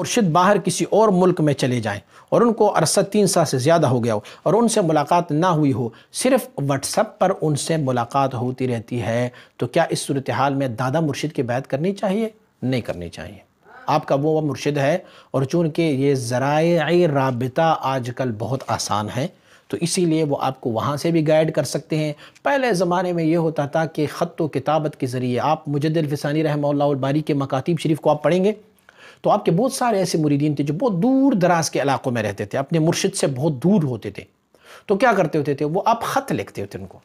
मुर्शिद बाहर किसी और मुल्क में चले जाएं और उनको अरसा तीन साल से ज़्यादा हो गया हो और उनसे मुलाकात ना हुई हो सिर्फ व्हाट्सअप पर उनसे मुलाकात होती रहती है तो क्या इस सूरत हाल में दादा मुर्शिद की बात करनी चाहिए नहीं करनी चाहिए आपका वो वह मुर्शिद है और चूँकि ये जरा रबता आज कल बहुत आसान है तो इसीलिए वो आपको वहाँ से भी गाइड कर सकते हैं पहले ज़माने में ये होता था कि ख़त व किताबत के ज़रिए आप मुजद फ़िसानी के मकातीब शरीफ को आप पढ़ेंगे तो आपके बहुत सारे ऐसे मुरीदीन थे जो बहुत दूर दराज के इलाक़ों में रहते थे अपने मुर्शिद से बहुत दूर होते थे तो क्या करते होते थे वो आप ख़त लिखते होते उनको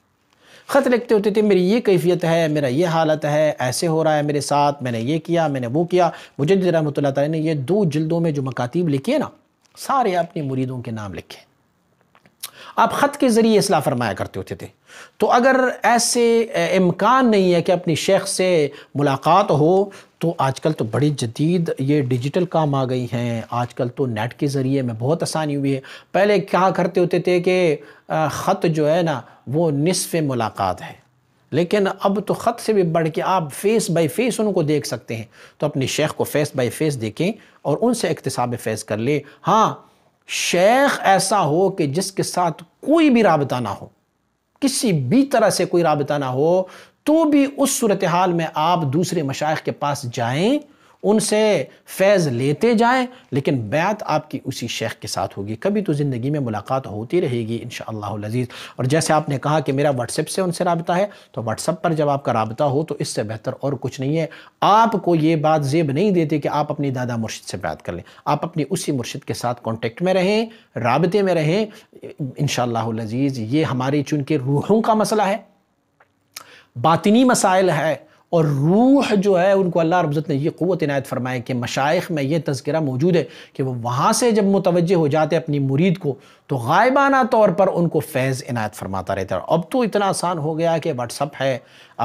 ख़त लिखते होते थे मेरी ये कैफियत है मेरा ये हालत है ऐसे हो रहा है मेरे साथ मैंने ये किया मैंने वो किया मुझे रहमत ने ये दो जल्दों में जो मकातीब लिखे ना सारे अपने मुरीदों के नाम लिखे आप ख़त के ज़रिए असलाह फरमाया करते होते थे तो अगर ऐसे इम्कान नहीं है कि अपनी शेख से मुलाकात हो तो आजकल तो बड़ी जदीद ये डिजिटल काम आ गई हैं आजकल तो नेट के ज़रिए में बहुत आसानी हुई है पहले क्या करते होते थे कि ख़त जो है ना वो नसफ़ मुलाकात है लेकिन अब तो ख़त से भी बढ़ के आप फ़ेस बाई फ़ेस उनको देख सकते हैं तो अपने शेख को फ़ेस बाई फ़ेस देखें और उनसे इकतसाब फ़ेस कर ले हाँ शेख ऐसा हो कि जिसके साथ कोई भी रबता ना हो किसी भी तरह से कोई रबता ना हो तो भी उस सूरत हाल में आप दूसरे मशाइ के पास जाएं उनसे फैज़ लेते जाएं लेकिन बैत आपकी उसी शेख के साथ होगी कभी तो ज़िंदगी में मुलाकात होती रहेगी इन शजीज़ और जैसे आपने कहा कि मेरा व्हाट्सएप से उनसे रबता है तो व्हाट्सएप पर जब आपका रबता हो तो इससे बेहतर और कुछ नहीं है आपको ये बात जेब नहीं देती कि आप अपनी दादा मुर्शद से बात कर लें आप अपनी उसी मुर्शद के साथ कॉन्टेक्ट में रहें रबते में रहें इन शजीज़ ये हमारी चूँकि रूहों का मसला है बातनी मसाइल है और रूह जो है उनको अल्लाह रबज़त ने यह क़वत इनायत फरमाए कि मशाइ में यह तस्करा मौजूद है कि वो वहाँ से जब मुतवज हो जाते अपनी मुरीद को तो गायबाना तौर पर उनको फैज़ इनायत फरमाता रहता है अब तो इतना आसान हो गया कि व्हाट्सअप है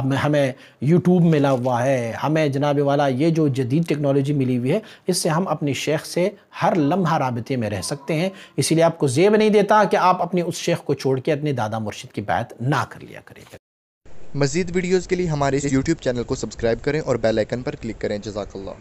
अब हमें यूट्यूब मिला हुआ है हमें जनाब वाला ये जो जदीद टेक्नोलॉजी मिली हुई है इससे हम अपने शेख से हर लम्हा रबते में रह सकते हैं इसीलिए आपको जेब नहीं देता कि आप अपने उस शेख को छोड़ के अपने दादा मुर्शिद की बात ना कर लिया करें मजीद वीडियोज़ के लिए हमारे इस यूट्यूब चैनल को सब्सक्राइब करें और बेलाइकन पर क्लिक करें जजाकल्ला